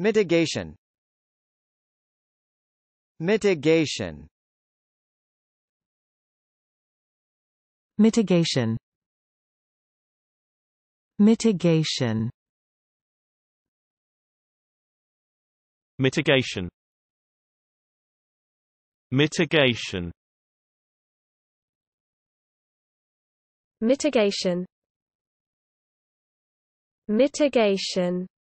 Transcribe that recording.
Mitigation Mitigation Mitigation Mitigation Mitigation Mitigation Mitigation Mitigation